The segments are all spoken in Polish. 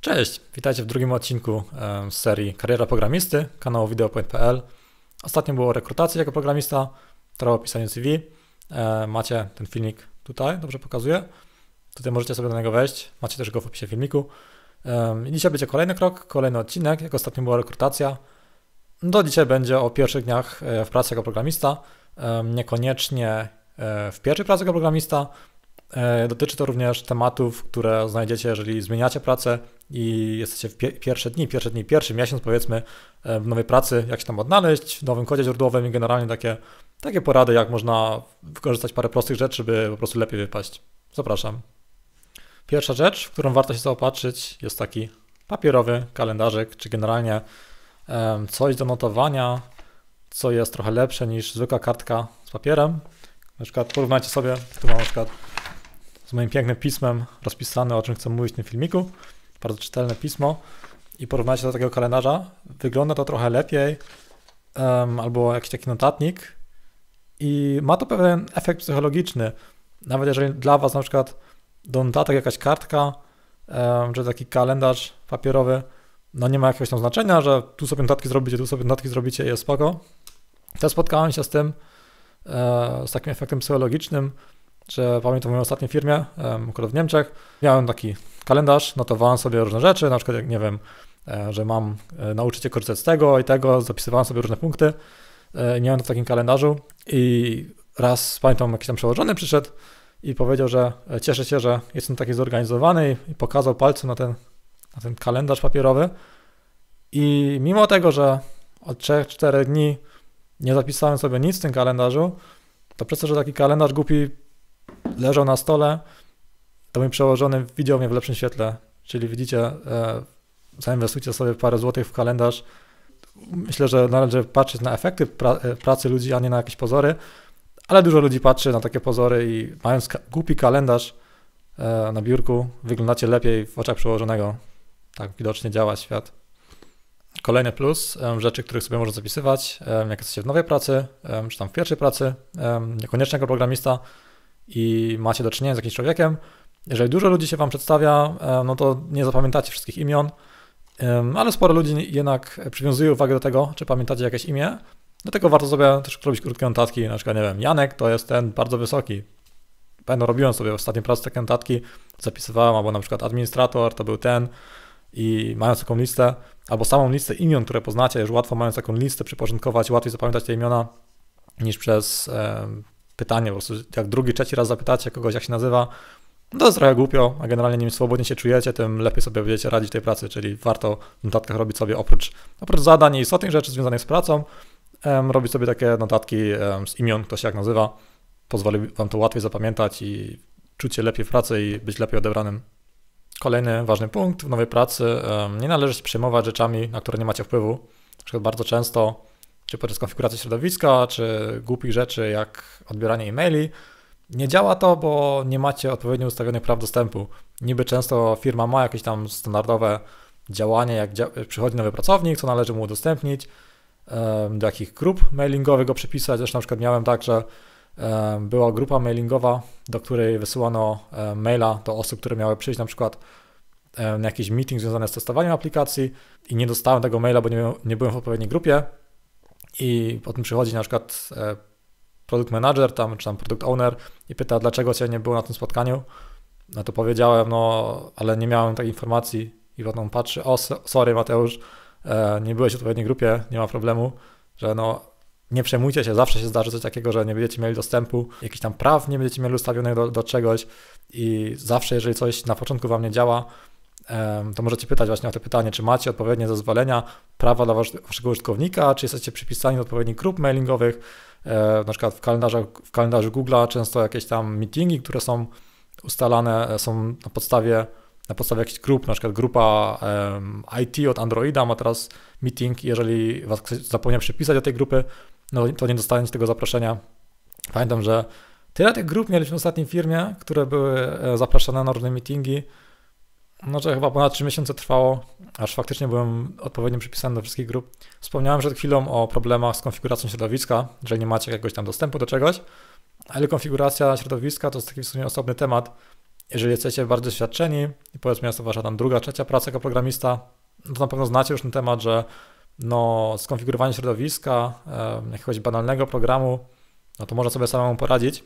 Cześć, witajcie w drugim odcinku z serii Kariera Programisty, kanału wideo.pl. Ostatnio było rekrutacja jako programista, teraz pisanie CV. Macie ten filmik tutaj, dobrze pokazuję. Tutaj możecie sobie do niego wejść, macie też go w opisie filmiku. I dzisiaj będzie kolejny krok, kolejny odcinek, jak ostatnio była rekrutacja. Do dzisiaj będzie o pierwszych dniach e, w pracy jako programista, niekoniecznie e, w pierwszej pracy jako programista, E, dotyczy to również tematów, które znajdziecie, jeżeli zmieniacie pracę i jesteście w pierwsze dni, pierwsze dni, pierwszy miesiąc powiedzmy e, w nowej pracy, jak się tam odnaleźć, w nowym kodzie źródłowym i generalnie takie, takie porady, jak można wykorzystać parę prostych rzeczy, by po prostu lepiej wypaść. Zapraszam. Pierwsza rzecz, w którą warto się zaopatrzyć, jest taki papierowy kalendarzyk, czy generalnie coś do notowania, co jest trochę lepsze niż zwykła kartka z papierem. Na przykład porównajcie sobie, tu mam na przykład z moim pięknym pismem rozpisane, o czym chcę mówić w tym filmiku. Bardzo czytelne pismo i porównać się do takiego kalendarza. Wygląda to trochę lepiej, um, albo jakiś taki notatnik i ma to pewien efekt psychologiczny. Nawet jeżeli dla Was na przykład do notatek jakaś kartka, um, czy taki kalendarz papierowy, no nie ma jakiegoś tam znaczenia, że tu sobie notatki zrobicie, tu sobie notatki zrobicie i jest spoko. To spotkałem się z tym, e, z takim efektem psychologicznym, że pamiętam moją ostatnią firmie, akurat w Niemczech, miałem taki kalendarz, notowałem sobie różne rzeczy, na przykład jak nie wiem, e, że mam e, nauczyć się korzystać z tego i tego, zapisywałem sobie różne punkty, e, miałem to w takim kalendarzu i raz pamiętam jakiś tam przełożony przyszedł i powiedział, że cieszę się, że jestem taki zorganizowany i pokazał palcem na ten, na ten kalendarz papierowy i mimo tego, że od 3-4 dni nie zapisałem sobie nic w tym kalendarzu, to przez to, że taki kalendarz głupi leżał na stole, to mój przełożony widział mnie w lepszym świetle. Czyli widzicie, e, zainwestujcie sobie parę złotych w kalendarz. Myślę, że należy patrzeć na efekty pra e, pracy ludzi, a nie na jakieś pozory, ale dużo ludzi patrzy na takie pozory i mając ka głupi kalendarz e, na biurku, wyglądacie lepiej w oczach przełożonego. Tak widocznie działa świat. Kolejny plus, e, rzeczy, których sobie można zapisywać, e, jak jesteście w nowej pracy, czy tam w pierwszej pracy, niekoniecznie jako programista, i macie do czynienia z jakimś człowiekiem, jeżeli dużo ludzi się wam przedstawia, e, no to nie zapamiętacie wszystkich imion, ale sporo ludzi jednak przywiązuje uwagę do tego, czy pamiętacie jakieś imię. Dlatego warto sobie też robić krótkie notatki, na przykład, nie wiem, Janek to jest ten bardzo wysoki. Pewno robiłem sobie ostatnio pracę takie notatki, zapisywałem, albo na przykład administrator to był ten i mając taką listę, albo samą listę imion, które poznacie, już łatwo mając taką listę przyporządkować, łatwiej zapamiętać te imiona niż przez pytanie, po prostu jak drugi, trzeci raz zapytacie kogoś, jak się nazywa, no to jest trochę głupio, a generalnie im swobodnie się czujecie, tym lepiej sobie będziecie radzić tej pracy, czyli warto w notatkach robić sobie oprócz, oprócz zadań i istotnych rzeczy związanych z pracą, em, robić sobie takie notatki em, z imion, kto się jak nazywa, pozwoli Wam to łatwiej zapamiętać i czuć się lepiej w pracy i być lepiej odebranym. Kolejny ważny punkt w nowej pracy, em, nie należy się przejmować rzeczami, na które nie macie wpływu. Na bardzo często czy podczas konfiguracji środowiska, czy głupich rzeczy jak odbieranie e-maili. Nie działa to, bo nie macie odpowiednio ustawionych praw dostępu. Niby często firma ma jakieś tam standardowe działanie, jak przychodzi nowy pracownik, co należy mu udostępnić, do jakich grup mailingowych go przypisać. Zresztą na przykład miałem tak, że była grupa mailingowa, do której wysyłano maila do osób, które miały przyjść na przykład na jakiś meeting związany z testowaniem aplikacji i nie dostałem tego maila, bo nie byłem w odpowiedniej grupie i potem przychodzi na przykład e, produkt manager tam, czy tam produkt owner i pyta, dlaczego cię nie było na tym spotkaniu, no to powiedziałem, no ale nie miałem takiej informacji i potem patrzy, o sorry Mateusz, e, nie byłeś w odpowiedniej grupie, nie ma problemu, że no nie przejmujcie się, zawsze się zdarzy coś takiego, że nie będziecie mieli dostępu, jakichś tam praw nie będziecie mieli ustawionych do, do czegoś i zawsze, jeżeli coś na początku wam nie działa, to możecie pytać właśnie o to pytanie, czy macie odpowiednie zezwolenia, prawa dla waszego użytkownika, czy jesteście przypisani do odpowiednich grup mailingowych, e, na przykład w kalendarzu, w kalendarzu Google'a często jakieś tam meetingi, które są ustalane, e, są na podstawie na podstawie jakichś grup, na przykład grupa IT od Androida ma teraz meeting, jeżeli was zapomniał przypisać do tej grupy, no to nie dostaniecie tego zaproszenia. Pamiętam, że tyle tych grup mieliśmy w ostatnim firmie, które były e, zapraszane na różne meetingi, no, że chyba ponad 3 miesiące trwało, aż faktycznie byłem odpowiednio przypisany do wszystkich grup. Wspomniałem przed chwilą o problemach z konfiguracją środowiska, że nie macie jakiegoś tam dostępu do czegoś, ale konfiguracja środowiska to jest taki w sumie osobny temat. Jeżeli jesteście bardziej doświadczeni i powiedzmy jest to wasza tam druga, trzecia praca jako programista, no to na pewno znacie już ten temat, że no, skonfigurowanie środowiska, jakiegoś banalnego programu, no to można sobie samemu poradzić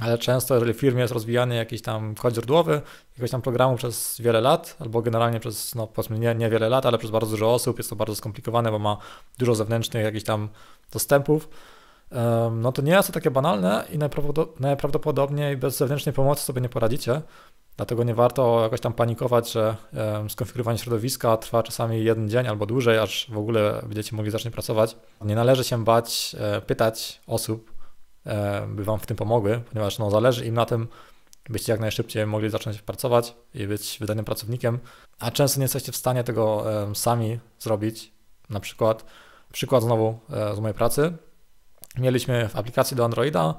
ale często, jeżeli w firmie jest rozwijany jakiś tam kod źródłowy, jakiegoś tam programu przez wiele lat, albo generalnie przez, no powiedzmy, nie, nie wiele lat, ale przez bardzo dużo osób, jest to bardzo skomplikowane, bo ma dużo zewnętrznych jakichś tam dostępów, no to nie jest to takie banalne i najprawdopodobniej bez zewnętrznej pomocy sobie nie poradzicie. Dlatego nie warto jakoś tam panikować, że skonfigurowanie środowiska trwa czasami jeden dzień albo dłużej, aż w ogóle będziecie mogli zacząć pracować. Nie należy się bać e, pytać osób, by Wam w tym pomogły, ponieważ no, zależy im na tym, byście jak najszybciej mogli zacząć pracować i być wydanym pracownikiem, a często nie jesteście w stanie tego sami zrobić. Na przykład, przykład znowu e, z mojej pracy. Mieliśmy w aplikacji do Androida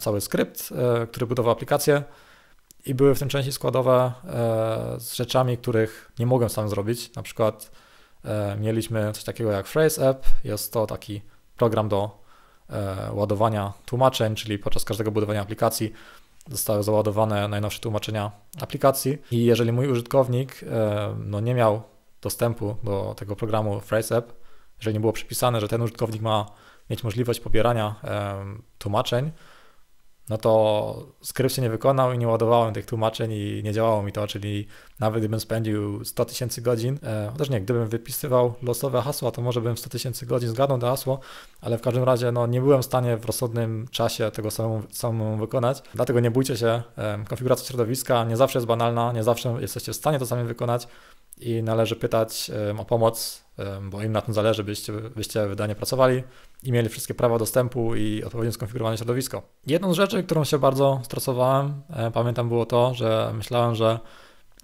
cały skrypt, e, który budował aplikację i były w tym części składowe e, z rzeczami, których nie mogłem sam zrobić. Na przykład mieliśmy coś takiego jak Phrase App, jest to taki program do E, ładowania tłumaczeń, czyli podczas każdego budowania aplikacji zostały załadowane najnowsze tłumaczenia aplikacji. I jeżeli mój użytkownik e, no, nie miał dostępu do tego programu PhraseApp, jeżeli nie było przypisane, że ten użytkownik ma mieć możliwość pobierania e, tłumaczeń, no to skrypt się nie wykonał i nie ładowałem tych tłumaczeń i nie działało mi to, czyli nawet gdybym spędził 100 tysięcy godzin, e, chociaż nie, gdybym wypisywał losowe hasła, to może bym 100 tysięcy godzin zgadnął to hasło, ale w każdym razie no, nie byłem w stanie w rozsądnym czasie tego samemu, samemu wykonać, dlatego nie bójcie się, e, konfiguracja środowiska nie zawsze jest banalna, nie zawsze jesteście w stanie to sami wykonać, i należy pytać o pomoc, bo im na tym zależy, byście, byście wydanie pracowali i mieli wszystkie prawa dostępu i odpowiednio skonfigurowane środowisko. Jedną z rzeczy, którą się bardzo stresowałem, e, pamiętam było to, że myślałem, że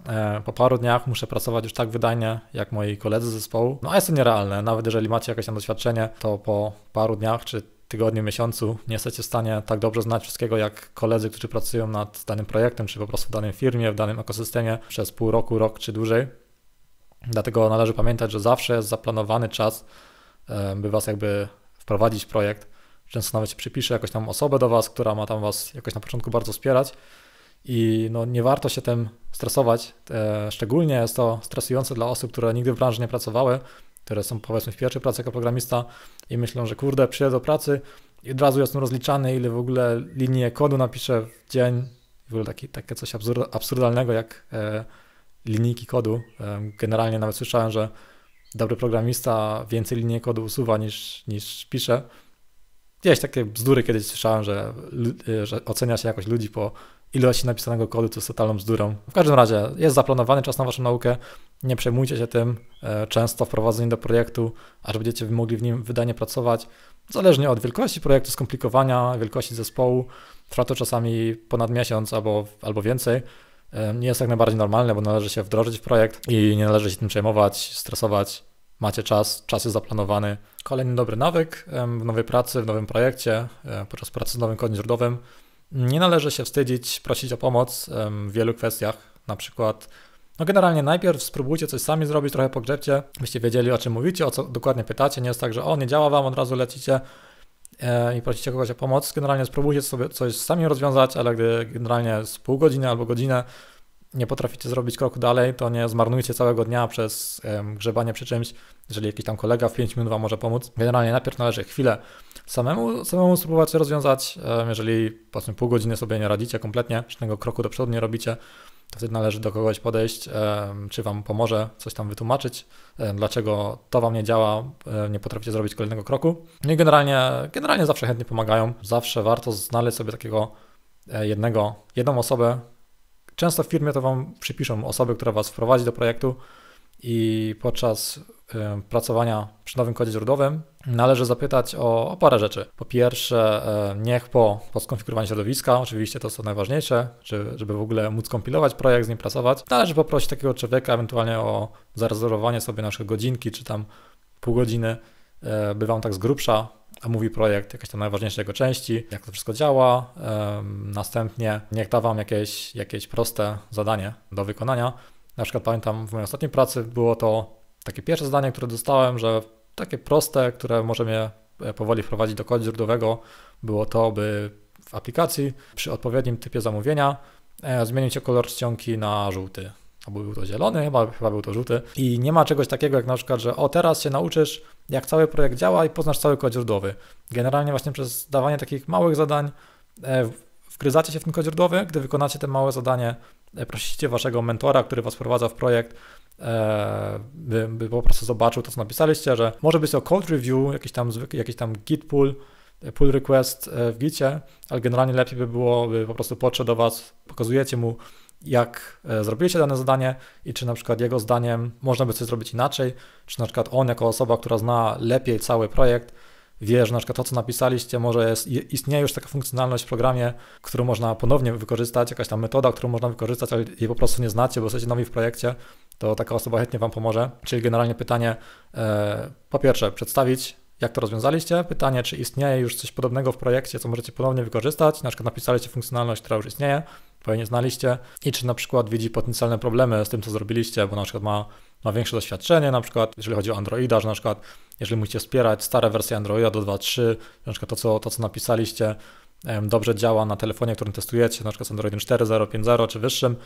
e, po paru dniach muszę pracować już tak wydajnie jak moi koledzy z zespołu. No a jest to nierealne, nawet jeżeli macie jakieś tam doświadczenie, to po paru dniach czy tygodniu, miesiącu nie jesteście w stanie tak dobrze znać wszystkiego jak koledzy, którzy pracują nad danym projektem, czy po prostu w danej firmie, w danym ekosystemie przez pół roku, rok czy dłużej. Dlatego należy pamiętać, że zawsze zaplanowany czas, e, by Was jakby wprowadzić w projekt, często nawet się przypisze jakąś tam osobę do Was, która ma tam Was jakoś na początku bardzo wspierać i no, nie warto się tym stresować. E, szczególnie jest to stresujące dla osób, które nigdy w branży nie pracowały, które są powiedzmy w pierwszej pracy jako programista i myślą, że kurde, przyjdę do pracy i od razu jestem rozliczany, ile w ogóle linii kodu napiszę w dzień. W ogóle takie coś absurdalnego jak e, linijki kodu. Generalnie nawet słyszałem, że dobry programista więcej linii kodu usuwa niż, niż pisze. Gdzieś takie bzdury kiedyś słyszałem, że, e, że ocenia się jakoś ludzi po ilości napisanego kodu, co jest totalną bzdurą. W każdym razie jest zaplanowany czas na waszą naukę, nie przejmujcie się tym. E, często wprowadzenie do projektu, aż będziecie mogli w nim wydanie pracować, zależnie od wielkości projektu, skomplikowania, wielkości zespołu, trwa to czasami ponad miesiąc albo, albo więcej. Nie jest jak najbardziej normalne, bo należy się wdrożyć w projekt i nie należy się tym przejmować, stresować. Macie czas, czas jest zaplanowany. Kolejny dobry nawyk w nowej pracy, w nowym projekcie, e, podczas pracy z nowym kodem źródłowym. Nie należy się wstydzić, prosić o pomoc w wielu kwestiach, na przykład no generalnie najpierw spróbujcie coś sami zrobić, trochę pogrzebcie, byście wiedzieli o czym mówicie, o co dokładnie pytacie. Nie jest tak, że o, nie działa wam, od razu lecicie E, i prosić kogoś o pomoc. Generalnie spróbujcie sobie coś sami rozwiązać, ale gdy generalnie z pół godziny albo godzinę nie potraficie zrobić kroku dalej, to nie zmarnujcie całego dnia przez grzebanie przy czymś, jeżeli jakiś tam kolega w 5 minut Wam może pomóc. Generalnie najpierw należy chwilę samemu, samemu spróbować rozwiązać. Jeżeli po prostu pół godziny sobie nie radzicie kompletnie, żadnego kroku do przodu nie robicie, to wtedy należy do kogoś podejść, czy Wam pomoże coś tam wytłumaczyć, dlaczego to Wam nie działa, nie potraficie zrobić kolejnego kroku. No i generalnie, generalnie zawsze chętnie pomagają. Zawsze warto znaleźć sobie takiego e, jednego, jedną osobę. Często w firmie to Wam przypiszą osobę, która Was wprowadzi do projektu, i podczas pracowania przy nowym kodzie źródłowym należy zapytać o, o, parę rzeczy. Po pierwsze, niech po, po skonfigurowaniu środowiska, oczywiście to jest co najważniejsze, żeby w ogóle móc kompilować projekt, z nim pracować, należy poprosić takiego człowieka ewentualnie o zarezerwowanie sobie naszej godzinki czy tam pół godziny. E, Bywam tak z grubsza, a mówi projekt, jakieś tam najważniejsze jego części, jak to wszystko działa. Następnie niech da Wam jakieś, jakieś proste zadanie do wykonania na przykład pamiętam w mojej ostatniej pracy było to takie pierwsze zdanie, które dostałem, że takie proste, które może mnie e, powoli wprowadzić do kodu źródłowego, było to, by w aplikacji przy odpowiednim typie zamówienia e, zmienić kolor czcionki na żółty. Albo był to zielony, chyba, chyba był to żółty. I nie ma czegoś takiego jak na przykład, że o teraz się nauczysz, jak cały projekt działa i poznasz cały kod źródłowy. Generalnie właśnie przez dawanie takich małych zadań e, Wgryzacie się w ten kod źródłowy, gdy wykonacie to małe zadanie, e, prosicie waszego mentora, który was wprowadza w projekt, e, by, by, po prostu zobaczył to, co napisaliście, że może być to code review, jakiś tam, jakiś tam git pull, e, pull request w gicie, ale generalnie lepiej by było, by po prostu podszedł do was, pokazujecie mu, jak zrobiliście dane zadanie i czy na przykład jego zdaniem można by coś zrobić inaczej, czy na przykład on jako osoba, która zna lepiej cały projekt, wie, że na przykład to, co napisaliście, może jest, istnieje już taka funkcjonalność w programie, którą można ponownie wykorzystać, jakaś tam metoda, którą można wykorzystać, ale jej po prostu nie znacie, bo jesteście nowi w projekcie, to taka osoba chętnie Wam pomoże. Czyli generalnie pytanie, e, po pierwsze, przedstawić jak to rozwiązaliście? Pytanie, czy istnieje już coś podobnego w projekcie, co możecie ponownie wykorzystać? Na przykład napisaliście funkcjonalność, która już istnieje, pewnie znaliście i czy na przykład widzi potencjalne problemy z tym, co zrobiliście, bo na przykład ma ma większe doświadczenie, na przykład jeżeli chodzi o Androida, że na przykład jeżeli musicie wspierać stare wersje Androida do 2.3, na przykład to co, to, co napisaliście, dobrze działa na telefonie, którym testujecie, na przykład z Androidem 4.0, 5.0 czy wyższym,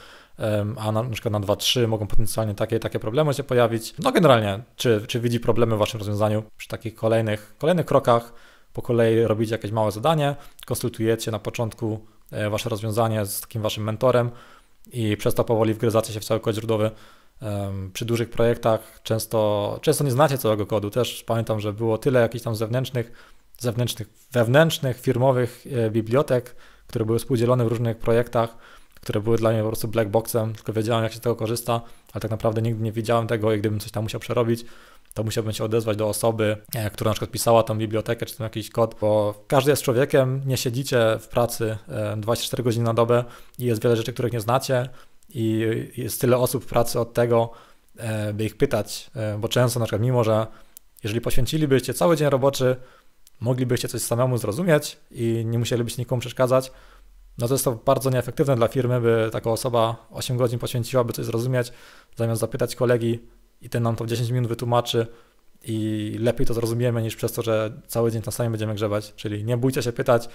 a na, na przykład na 2.3 mogą potencjalnie takie takie problemy się pojawić. No generalnie, czy, czy widzi problemy w waszym rozwiązaniu przy takich kolejnych, kolejnych krokach, po kolei robicie jakieś małe zadanie, konsultujecie na początku e, wasze rozwiązanie z takim waszym mentorem i przez to powoli wgryzacie się w cały kod źródłowy przy dużych projektach często, często nie znacie całego kodu. Też pamiętam, że było tyle jakichś tam zewnętrznych, zewnętrznych, wewnętrznych, firmowych e, bibliotek, które były współdzielone w różnych projektach, które były dla mnie po prostu black boxem, tylko wiedziałem, jak się z tego korzysta, ale tak naprawdę nigdy nie widziałem tego i gdybym coś tam musiał przerobić, to musiałbym się odezwać do osoby, e, która na przykład pisała tą bibliotekę czy tam jakiś kod, bo każdy jest człowiekiem, nie siedzicie w pracy 24 godziny na dobę i jest wiele rzeczy, których nie znacie, i jest tyle osób w pracy od tego, e, by ich pytać, e, bo często na przykład mimo, że jeżeli poświęcilibyście cały dzień roboczy, moglibyście coś samemu zrozumieć i nie musielibyście nikomu przeszkadzać, no to jest to bardzo nieefektywne dla firmy, by taka osoba 8 godzin poświęciła, by coś zrozumieć, zamiast zapytać kolegi i ten nam to w 10 minut wytłumaczy i lepiej to zrozumiemy niż przez to, że cały dzień na samym będziemy grzebać. Czyli nie bójcie się pytać,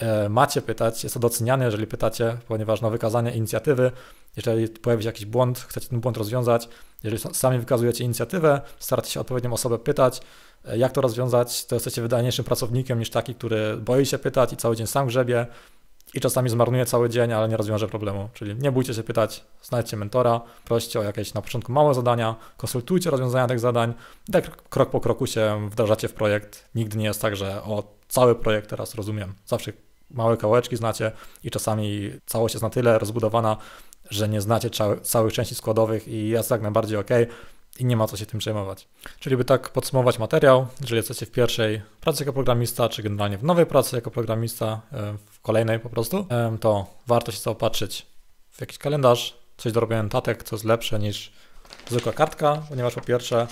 E, macie pytać, jest to doceniane, jeżeli pytacie, ponieważ na wykazanie inicjatywy, jeżeli pojawi się jakiś błąd, chcecie ten błąd rozwiązać, jeżeli sami wykazujecie inicjatywę, staracie się odpowiednią osobę pytać, e, jak to rozwiązać, to jesteście wydajniejszym pracownikiem niż taki, który boi się pytać i cały dzień sam grzebie, i czasami zmarnuje cały dzień, ale nie rozwiąże problemu. Czyli nie bójcie się pytać, znajdźcie mentora, proście o jakieś na początku małe zadania, konsultujcie rozwiązania tych zadań, tak krok po kroku się wdrażacie w projekt. Nigdy nie jest tak, że o cały projekt teraz rozumiem. Zawsze małe kawałeczki znacie i czasami całość jest na tyle rozbudowana, że nie znacie całych części składowych i jest jak najbardziej ok i nie ma co się tym przejmować. Czyli by tak podsumować materiał, jeżeli jesteście w pierwszej pracy jako programista, czy generalnie w nowej pracy jako programista, e, w kolejnej po prostu, e, to warto się zaopatrzyć w jakiś kalendarz, coś do robienia tatek, co jest lepsze niż zwykła kartka, ponieważ po pierwsze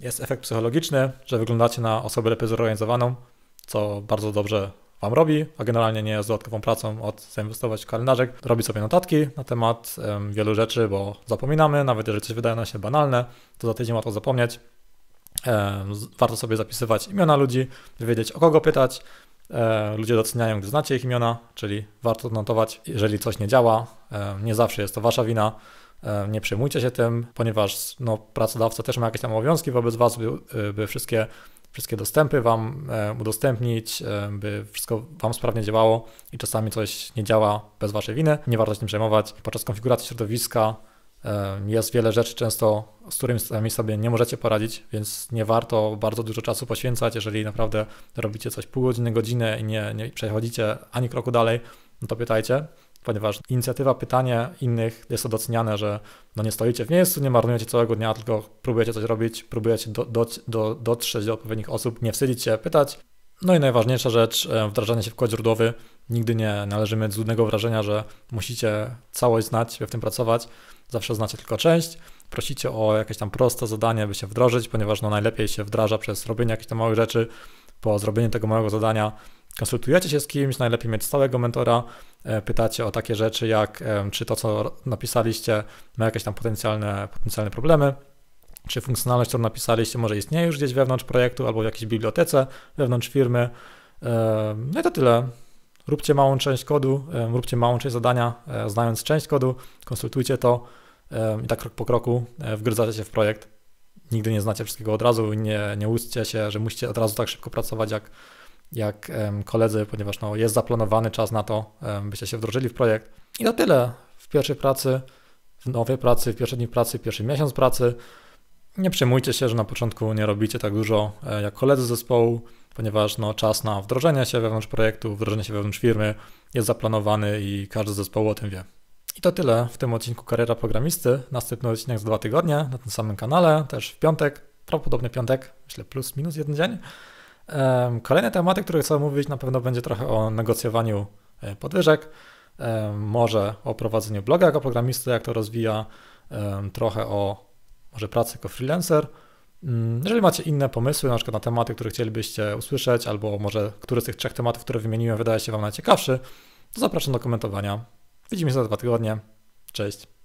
jest efekt psychologiczny, że wyglądacie na osobę lepiej zorganizowaną, co bardzo dobrze Wam robi, a generalnie nie jest dodatkową pracą od zainwestować w kalendarzek. Robi sobie notatki na temat um, wielu rzeczy, bo zapominamy, nawet jeżeli coś wydaje nam się banalne, to za tydzień łatwo zapomnieć. Um, warto sobie zapisywać imiona ludzi, wiedzieć o kogo pytać, e, Ludzie doceniają, gdy znacie ich imiona, czyli warto notować, jeżeli coś nie działa. Nie zawsze jest to wasza wina. Nie przejmujcie się tym, ponieważ no, pracodawca też ma jakieś tam obowiązki wobec was, by, y, by wszystkie wszystkie dostępy Wam e, udostępnić, e, by wszystko Wam sprawnie działało i czasami coś nie działa bez Waszej winy. Nie warto się tym przejmować. Podczas konfiguracji środowiska e, jest wiele rzeczy często, z którymi sobie nie możecie poradzić, więc nie warto bardzo dużo czasu poświęcać. Jeżeli naprawdę robicie coś pół godziny, godzinę i nie, nie przechodzicie ani kroku dalej, no to pytajcie ponieważ inicjatywa pytania innych jest to doceniane, że no nie stoicie w miejscu, nie marnujecie całego dnia, tylko próbujecie coś robić, próbujecie do, do, do, dotrzeć do odpowiednich osób, nie wstydzić się pytać. No i najważniejsza rzecz, e, wdrażanie się w kod źródłowy. Nigdy nie należymy do złudnego wrażenia, że musicie całość znać, w tym pracować. Zawsze znacie tylko część. Prosicie o jakieś tam proste zadanie, by się wdrożyć, ponieważ no najlepiej się wdraża przez robienie jakichś tam małych rzeczy. Po zrobieniu tego małego zadania konsultujecie się z kimś, najlepiej mieć stałego mentora, e, pytacie o takie rzeczy jak e, czy to, co napisaliście ma jakieś tam potencjalne, potencjalne problemy, czy funkcjonalność, którą napisaliście może istnieje już gdzieś wewnątrz projektu albo w jakiejś bibliotece wewnątrz firmy. E, no i to tyle. Róbcie małą część kodu, róbcie małą część zadania, znając część kodu, konsultujcie to i tak krok po kroku wgryzacie się w projekt. Nigdy nie znacie wszystkiego od razu, nie, nie łudźcie się, że musicie od razu tak szybko pracować, jak, jak koledzy, ponieważ no, jest zaplanowany czas na to, byście się wdrożyli w projekt. I to tyle w pierwszej pracy, w nowej pracy, w pierwsze dni pracy, w pierwszy miesiąc pracy. Nie przejmujcie się, że na początku nie robicie tak dużo e, jak koledzy z zespołu, ponieważ no, czas na wdrożenie się wewnątrz projektu, wdrożenie się wewnątrz firmy jest zaplanowany i każdy z zespołu o tym wie. I to tyle w tym odcinku Kariera Programisty. Następny odcinek za dwa tygodnie na tym samym kanale, też w piątek, prawdopodobnie piątek, myślę plus minus jeden dzień. Kolejne tematy, które chcę omówić, na pewno będzie trochę o negocjowaniu e, podwyżek, może o prowadzeniu bloga jako programisty, jak to rozwija, trochę o może pracy jako freelancer. Mm, jeżeli macie inne pomysły, na przykład na tematy, które chcielibyście usłyszeć, albo może który z tych trzech tematów, które wymieniłem, wydaje się Wam najciekawszy, to zapraszam do komentowania. Widzimy się za dwa tygodnie. Cześć.